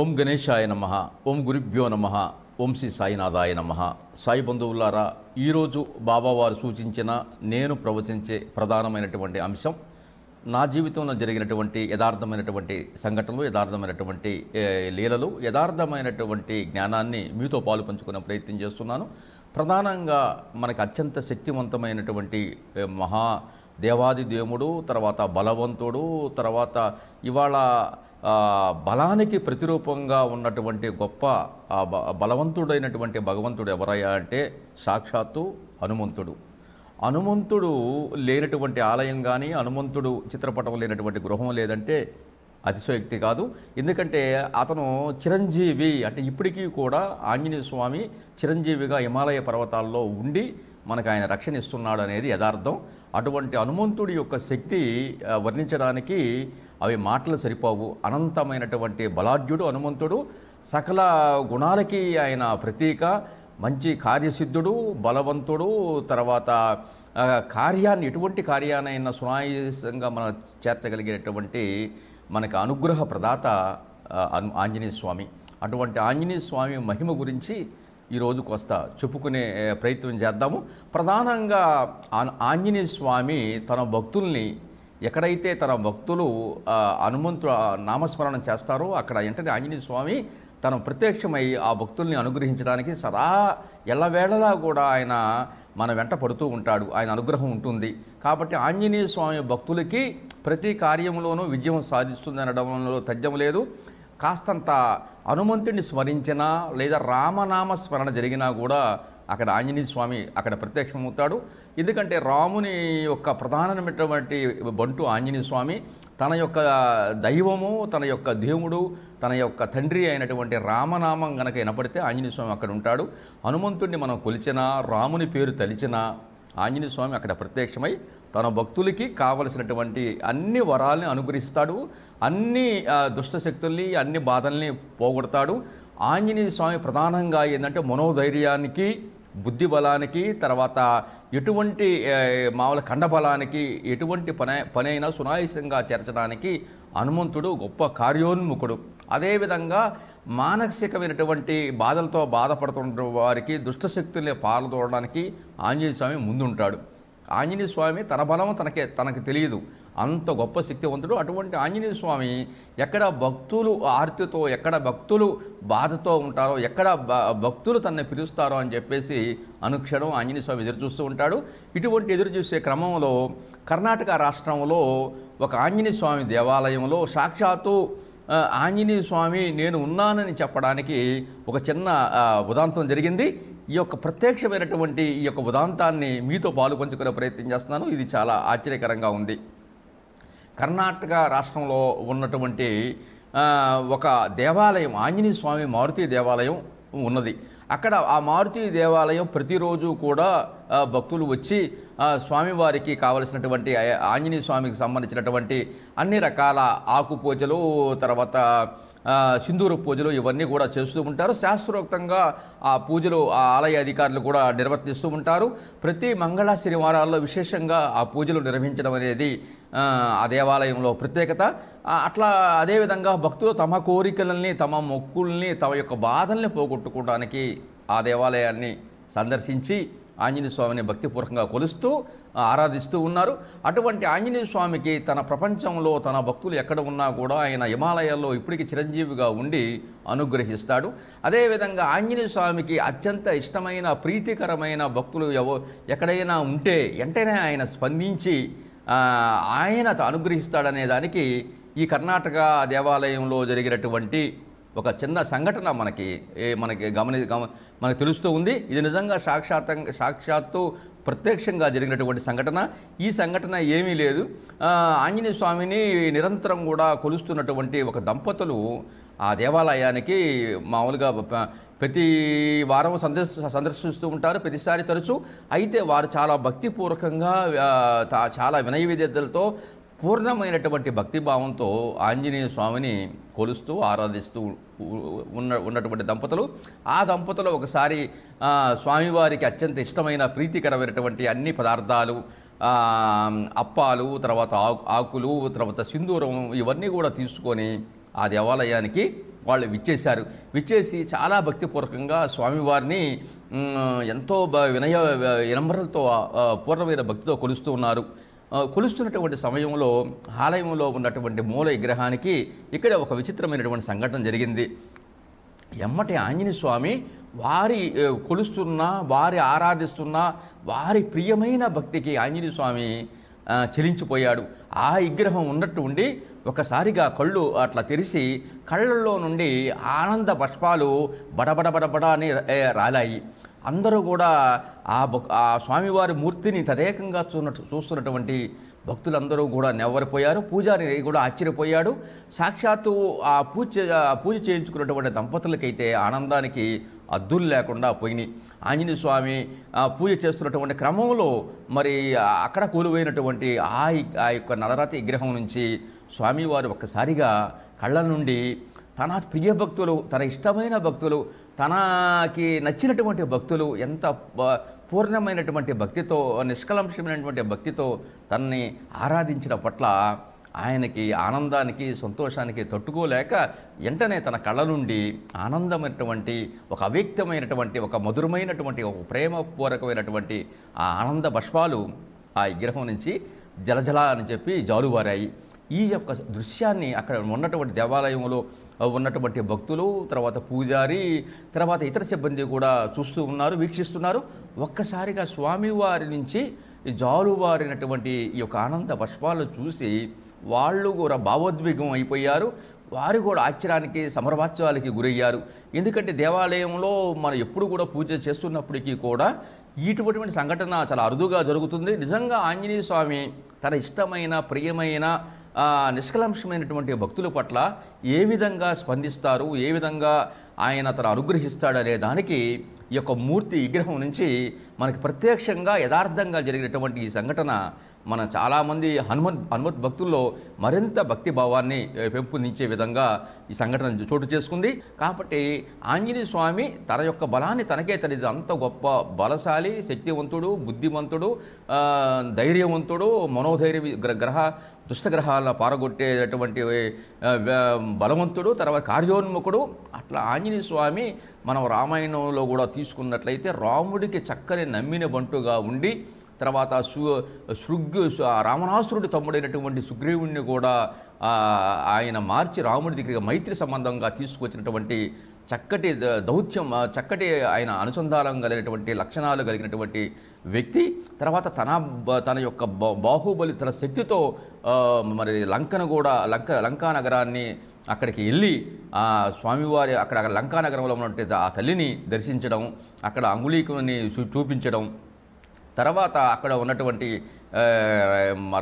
ఓం గణేశాయ నమ ఓం గురుభ్యో నమ ఓం శ్రీ సాయినాథాయ నమ సాయి బంధువులారా ఈరోజు బాబావారు సూచించిన నేను ప్రవచించే ప్రధానమైనటువంటి అంశం నా జీవితంలో జరిగినటువంటి యథార్థమైనటువంటి సంఘటనలు యథార్థమైనటువంటి లీలలు యథార్థమైనటువంటి జ్ఞానాన్ని మీతో పాలు పంచుకునే ప్రయత్నం చేస్తున్నాను ప్రధానంగా మనకు అత్యంత శక్తివంతమైనటువంటి మహా దేవాది దేవుడు తర్వాత బలవంతుడు తర్వాత ఇవాళ బలానికి ప్రతిరూపంగా ఉన్నటువంటి గొప్ప బలవంతుడైనటువంటి భగవంతుడు ఎవరయ్యా అంటే సాక్షాత్తు హనుమంతుడు హనుమంతుడు లేనటువంటి ఆలయం కానీ హనుమంతుడు చిత్రపటం లేనటువంటి గృహం లేదంటే అతిశయోక్తి కాదు ఎందుకంటే అతను చిరంజీవి అంటే ఇప్పటికీ కూడా ఆంజనేయ స్వామి చిరంజీవిగా హిమాలయ పర్వతాల్లో ఉండి మనకు ఆయన రక్షణ ఇస్తున్నాడు అనేది యథార్థం అటువంటి హనుమంతుడి యొక్క శక్తి వర్ణించడానికి అవి మాటలు సరిపోవు అనంతమైనటువంటి బలాఢ్యుడు హనుమంతుడు సకల గుణాలకి ఆయన ప్రతీక మంచి కార్యసిద్ధుడు బలవంతుడు తర్వాత కార్యాన్ని ఎటువంటి కార్యానైనా సునాయాసంగా మనం చేర్చగలిగేటువంటి మనకు అనుగ్రహ ప్రదాత ఆంజనేయ స్వామి అటువంటి ఆంజనేయ స్వామి మహిమ గురించి ఈరోజు కొస్త చెప్పుకునే ప్రయత్నం చేద్దాము ప్రధానంగా ఆంజనేయ స్వామి తన భక్తుల్ని ఎక్కడైతే తన భక్తులు హనుమంతుడు నామస్మరణం చేస్తారో అక్కడ వెంటనే ఆంజనేయ స్వామి తను ప్రత్యక్షమై ఆ భక్తుల్ని అనుగ్రహించడానికి సదా ఎల్లవేళలా కూడా ఆయన మన వెంట పడుతూ ఉంటాడు ఆయన అనుగ్రహం ఉంటుంది కాబట్టి ఆంజనేయ స్వామి భక్తులకి ప్రతి కార్యంలోనూ విజయం సాధిస్తుంది అనడంలో తథ్యం లేదు కాస్తంత హనుమంతుడిని స్మరించినా లేదా రామనామ స్మరణ జరిగినా కూడా అక్కడ ఆంజనేయ స్వామి అక్కడ ప్రత్యక్షమవుతాడు ఎందుకంటే రాముని యొక్క ప్రధానమైనటువంటి బంటు ఆంజనేయ స్వామి తన యొక్క దైవము తన యొక్క దేవుడు తన యొక్క తండ్రి అయినటువంటి రామనామం గనక వినపడితే ఆంజనేయ స్వామి అక్కడ ఉంటాడు హనుమంతుణ్ణి మనం కొలిచినా రాముని పేరు తలిచినా ఆంజనేయ స్వామి అక్కడ ప్రత్యక్షమై తన భక్తులకి కావలసినటువంటి అన్ని వరాలని అనుగ్రహిస్తాడు అన్ని దుష్టశక్తుల్ని అన్ని బాధల్ని పోగొడతాడు ఆంజనేయ స్వామి ప్రధానంగా ఏంటంటే మనోధైర్యానికి బుద్ధి బలానికి తర్వాత ఎటువంటి మామూలు ఖండబలానికి ఎటువంటి పని పనైనా సునాయసంగా చేర్చడానికి హనుమంతుడు గొప్ప కార్యోన్ముఖుడు అదేవిధంగా మానసికమైనటువంటి బాధలతో బాధపడుతున్న వారికి దుష్టశక్తుల్ని పారదోడడానికి ఆంజనేయ స్వామి ముందుంటాడు ఆంజనేయ స్వామి తన బలం తనకే తనకు తెలియదు అంత గొప్ప శక్తివంతుడు అటువంటి ఆంజనేయ స్వామి ఎక్కడ భక్తులు ఆర్తితో ఎక్కడ భక్తులు బాధతో ఉంటారో ఎక్కడ భక్తులు తనని పిలుస్తారో అని చెప్పేసి అనుక్షణం ఆంజనేయ స్వామి ఎదురు చూస్తూ ఉంటాడు ఇటువంటి ఎదురు చూసే క్రమంలో కర్ణాటక రాష్ట్రంలో ఒక ఆంజనేయ స్వామి దేవాలయంలో సాక్షాత్తు ఆంజనేయ స్వామి నేను ఉన్నానని చెప్పడానికి ఒక చిన్న ఉదాంతం జరిగింది ఈ యొక్క ప్రత్యక్షమైనటువంటి ఈ యొక్క ఉదాంతాన్ని మీతో పాలుపంచుకునే ప్రయత్నం చేస్తున్నాను ఇది చాలా ఆశ్చర్యకరంగా ఉంది కర్ణాటక రాష్ట్రంలో ఉన్నటువంటి ఒక దేవాలయం ఆంజనేయ స్వామి మారుతి దేవాలయం ఉన్నది అక్కడ ఆ మారుతి దేవాలయం ప్రతిరోజు కూడా భక్తులు వచ్చి స్వామివారికి కావలసినటువంటి ఆంజనేయ స్వామికి సంబంధించినటువంటి అన్ని రకాల ఆకుపూజలు తర్వాత సింధూర పూజలు ఇవన్నీ కూడా చేస్తూ ఉంటారు శాస్త్రోక్తంగా ఆ పూజలు ఆ ఆలయ అధికారులు కూడా నిర్వర్తిస్తూ ఉంటారు ప్రతి మంగళ శనివారాల్లో విశేషంగా ఆ పూజలు నిర్వహించడం అనేది ఆ దేవాలయంలో ప్రత్యేకత అట్లా అదేవిధంగా భక్తులు తమ కోరికలని తమ మొక్కుల్ని తమ యొక్క బాధల్ని పోగొట్టుకోవడానికి ఆ దేవాలయాన్ని సందర్శించి ఆంజనేయ స్వామిని భక్తిపూర్వకంగా కొలుస్తూ ఆరాధిస్తూ ఉన్నారు అటువంటి ఆంజనేయ స్వామికి తన ప్రపంచంలో తన భక్తులు ఎక్కడ ఉన్నా కూడా ఆయన హిమాలయాల్లో ఇప్పటికీ చిరంజీవిగా ఉండి అనుగ్రహిస్తాడు అదేవిధంగా ఆంజనేయ స్వామికి అత్యంత ఇష్టమైన ప్రీతికరమైన భక్తులు ఎవ ఎక్కడైనా ఉంటే వెంటనే ఆయన స్పందించి ఆయన అనుగ్రహిస్తాడనే దానికి ఈ కర్ణాటక దేవాలయంలో జరిగినటువంటి ఒక చిన్న సంఘటన మనకి మనకి గమని గమ మనకు తెలుస్తూ ఉంది ఇది నిజంగా సాక్షాత్ సాక్షాత్తు ప్రత్యక్షంగా జరిగినటువంటి సంఘటన ఈ సంఘటన ఏమీ లేదు ఆంజనేయ స్వామిని నిరంతరం కూడా కొలుస్తున్నటువంటి ఒక దంపతులు ఆ దేవాలయానికి మామూలుగా ప్రతి వారం సందర్శ సందర్శిస్తూ ఉంటారు ప్రతిసారి తరచూ అయితే వారు చాలా భక్తిపూర్వకంగా చాలా వినయ విద్యతలతో పూర్ణమైనటువంటి భక్తిభావంతో ఆంజనేయ స్వామిని కొలుస్తూ ఆరాధిస్తూ ఉన్న ఉన్నటువంటి దంపతులు ఆ దంపతులు ఒకసారి స్వామివారికి అత్యంత ఇష్టమైన ప్రీతికరమైనటువంటి అన్ని పదార్థాలు అప్పాలు తర్వాత ఆకులు తర్వాత సింధూరం ఇవన్నీ కూడా తీసుకొని ఆ దేవాలయానికి వాళ్ళు విచ్చేశారు విచ్చేసి చాలా భక్తిపూర్వకంగా స్వామివారిని ఎంతో వినయ వినమ్రతతో పూర్ణమైన భక్తితో కొలుస్తూ ఉన్నారు కొలుస్తున్నటువంటి సమయంలో ఆలయంలో ఉన్నటువంటి మూల విగ్రహానికి ఇక్కడ ఒక విచిత్రమైనటువంటి సంఘటన జరిగింది ఎమ్మటి ఆంజనేయ స్వామి వారి కొలుస్తున్న వారి ఆరాధిస్తున్న వారి ప్రియమైన భక్తికి ఆంజనేయ స్వామి చెలించిపోయాడు ఆ విగ్రహం ఉన్నట్టు ఉండి ఒకసారిగా కళ్ళు అట్లా తెరిచి కళ్ళల్లో నుండి ఆనంద పుష్పాలు బడబడబడబడ అని రాలాయి అందరూ కూడా ఆ ఆ స్వామివారి మూర్తిని తదేకంగా చూన చూస్తున్నటువంటి భక్తులందరూ కూడా నెవ్వరిపోయారు పూజారి కూడా ఆశ్చర్యపోయాడు సాక్షాత్తు ఆ పూజ పూజ చేయించుకున్నటువంటి దంపతులకైతే ఆనందానికి అద్దులు లేకుండా పోయినాయి ఆంజనేయ స్వామి పూజ చేస్తున్నటువంటి క్రమంలో మరి అక్కడ కూలిపోయినటువంటి ఆ ఆ యొక్క నలరాతి విగ్రహం నుంచి స్వామివారు ఒక్కసారిగా కళ్ళ నుండి తన ప్రియ భక్తులు తన ఇష్టమైన భక్తులు తనకి నచ్చినటువంటి భక్తులు ఎంత పూర్ణమైనటువంటి భక్తితో నిష్కలంషమైనటువంటి భక్తితో తనని ఆరాధించడం పట్ల ఆయనకి ఆనందానికి సంతోషానికి తట్టుకోలేక వెంటనే తన కళ్ళ నుండి ఆనందమైనటువంటి ఒక అవ్యక్తమైనటువంటి ఒక మధురమైనటువంటి ఒక ప్రేమపూర్వకమైనటువంటి ఆ ఆనంద బష్పాలు ఆ విగ్రహం నుంచి జలజల అని చెప్పి జాలువారాయి ఈ యొక్క దృశ్యాన్ని అక్కడ ఉన్నటువంటి దేవాలయంలో ఉన్నటువంటి భక్తులు తర్వాత పూజారి తర్వాత ఇతర సిబ్బంది కూడా చూస్తూ ఉన్నారు వీక్షిస్తున్నారు ఒక్కసారిగా స్వామివారి నుంచి జాలువారినటువంటి ఈ యొక్క ఆనంద వర్షాలు చూసి వాళ్ళు కూడా భావోద్వేగం అయిపోయారు వారు కూడా ఆశ్చర్యానికి సమరభాత్యాలకి గురయ్యారు ఎందుకంటే దేవాలయంలో మనం ఎప్పుడు కూడా పూజ చేస్తున్నప్పటికీ కూడా ఇటువంటి సంఘటన చాలా అరుదుగా జరుగుతుంది నిజంగా ఆంజనేయ స్వామి తన ఇష్టమైన ప్రియమైన నిష్కలంషమైనటువంటి భక్తుల పట్ల ఏ విధంగా స్పందిస్తారు ఏ విధంగా ఆయన అతను అనుగ్రహిస్తాడనే దానికి ఈ యొక్క మూర్తి విగ్రహం నుంచి మనకి ప్రత్యక్షంగా యథార్థంగా జరిగినటువంటి ఈ సంఘటన మన చాలామంది హనుమన్ హనుమత్ భక్తుల్లో మరింత భక్తి భావాన్ని పెంపొందించే విధంగా ఈ సంఘటన చోటు చేసుకుంది కాబట్టి ఆంజనేయ స్వామి తన యొక్క బలాన్ని తనకే తెలియదు అంత గొప్ప బలశాలి శక్తివంతుడు బుద్ధిమంతుడు ధైర్యవంతుడు మనోధైర్య గ్రహ దుష్టగ్రహాలను పారగొట్టేటటువంటి బలవంతుడు తర్వాత కార్యోన్ముఖుడు అట్లా ఆంజనేయ స్వామి మనం రామాయణంలో కూడా తీసుకున్నట్లయితే రాముడికి చక్కని నమ్మిన బంటుగా ఉండి తర్వాత సు శృగ్ రావణాసురుడి తమ్ముడైనటువంటి సుగ్రీవుణ్ణి కూడా ఆయన మార్చి రాముడి దగ్గరికి మైత్రి సంబంధంగా తీసుకొచ్చినటువంటి చక్కటి దౌత్యం చక్కటి ఆయన అనుసంధానం కలిగినటువంటి లక్షణాలు కలిగినటువంటి వ్యక్తి తర్వాత తన తన యొక్క బాహుబలి తన శక్తితో మరి లంకను కూడా లంక లంకా నగరాన్ని అక్కడికి వెళ్ళి ఆ స్వామివారి అక్కడ లంకా నగరంలో ఉన్నటువంటి ఆ తల్లిని దర్శించడం అక్కడ అంగుళీకుని చూపించడం తర్వాత అక్కడ ఉన్నటువంటి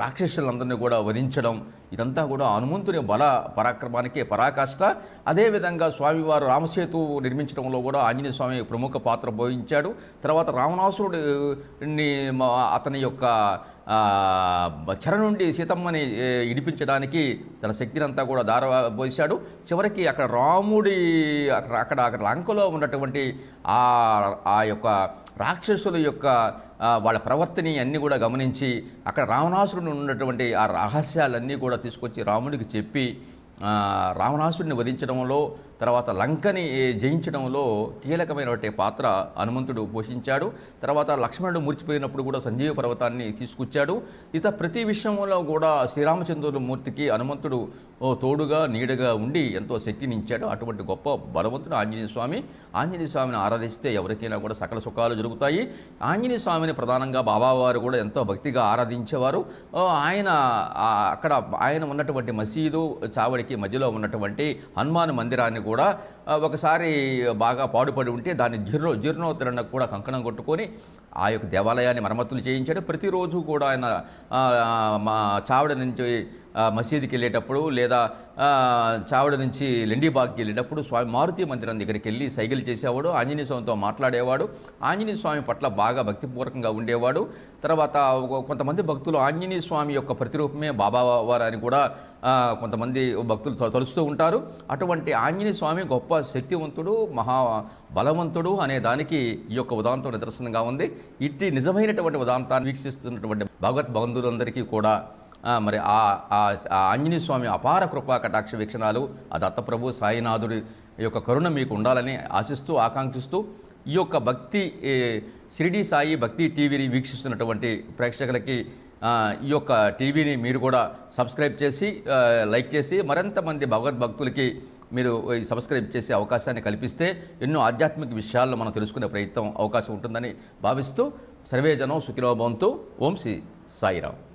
రాక్షసులందరినీ కూడా వధించడం ఇదంతా కూడా హనుమంతుని బల పరాక్రమానికి పరాకాష్ట అదేవిధంగా స్వామివారు రామసేతు నిర్మించడంలో కూడా ఆంజనేయ స్వామి ప్రముఖ పాత్ర పోషించాడు తర్వాత రావణాసురుడిని అతని యొక్క చెర నుండి సీతమ్మని ఇడిపించడానికి తన శక్తిని అంతా కూడా దారబోసాడు చివరికి అక్కడ రాముడి అక్కడ అక్కడ లంకలో ఉన్నటువంటి ఆ యొక్క రాక్షసుల యొక్క వాళ్ళ ప్రవర్తని అన్నీ కూడా గమనించి అక్కడ రావణాసురుని ఉన్నటువంటి ఆ రహస్యాలన్నీ కూడా తీసుకొచ్చి రాముడికి చెప్పి రావణాసుడిని వధించడంలో తర్వాత లంకని జయించడంలో కీలకమైనటువంటి పాత్ర హనుమంతుడు పోషించాడు తర్వాత లక్ష్మణుడు మురిచిపోయినప్పుడు కూడా సంజీవ పర్వతాన్ని తీసుకొచ్చాడు ఇత ప్రతి విషయంలో కూడా శ్రీరామచంద్రుడు మూర్తికి హనుమంతుడు తోడుగా నీడగా ఉండి ఎంతో శక్తినిచ్చాడు అటువంటి గొప్ప బలవంతుడు ఆంజనేయ స్వామి ఆంజనేయ స్వామిని ఆరాధిస్తే ఎవరికైనా కూడా సకల సుఖాలు జరుగుతాయి ఆంజనేయ స్వామిని ప్రధానంగా బాబావారు కూడా ఎంతో భక్తిగా ఆరాధించేవారు ఆయన అక్కడ ఆయన ఉన్నటువంటి మసీదు చావడికి మధ్యలో ఉన్నటువంటి హనుమాన్ మందిరాన్ని కూడా ఒకసారి బాగా పాడుపడి ఉంటే దాన్ని జీర్ణో జీర్ణోత్తరణకు కూడా కంకణం కొట్టుకొని ఆ యొక్క దేవాలయాన్ని మరమ్మతులు చేయించాడు ప్రతిరోజు కూడా ఆయన మా చావిడ నుంచి మసీదుకి వెళ్ళేటప్పుడు లేదా చావడ నుంచి లెండిబాగ్కి వెళ్ళేటప్పుడు స్వామి మారుతి మందిరం దగ్గరికి వెళ్ళి సైకిల్ చేసేవాడు ఆంజనేయ స్వామితో మాట్లాడేవాడు ఆంజనేయ స్వామి పట్ల బాగా భక్తిపూర్వకంగా ఉండేవాడు తర్వాత కొంతమంది భక్తులు ఆంజనేయ స్వామి యొక్క ప్రతిరూపమే బాబావారు అని కూడా కొంతమంది భక్తులు తలుస్తూ ఉంటారు అటువంటి ఆంజనేయ స్వామి గొప్ప శక్తివంతుడు మహా బలవంతుడు అనే దానికి ఈ యొక్క ఉదాంతం నిదర్శనంగా ఉంది ఇట్టి నిజమైనటువంటి ఉదాంతాన్ని వీక్షిస్తున్నటువంటి భగవత్ బంధువులందరికీ కూడా మరి ఆ ఆంజనేయ స్వామి అపార కృపా కటాక్ష వీక్షణాలు ఆ దత్తప్రభు సాయినాథుడి యొక్క కరుణ మీకు ఉండాలని ఆశిస్తూ ఆకాంక్షిస్తూ ఈ యొక్క భక్తి షిరిడి సాయి భక్తి టీవీని వీక్షిస్తున్నటువంటి ప్రేక్షకులకి ఈ యొక్క టీవీని మీరు కూడా సబ్స్క్రైబ్ చేసి లైక్ చేసి మరింత మంది భగవద్భక్తులకి మీరు సబ్స్క్రైబ్ చేసే అవకాశాన్ని కల్పిస్తే ఎన్నో ఆధ్యాత్మిక విషయాల్లో మనం తెలుసుకునే ప్రయత్నం అవకాశం ఉంటుందని భావిస్తూ సర్వేజనం సుఖిరోభవంతో ఓం శ్రీ సాయిరావు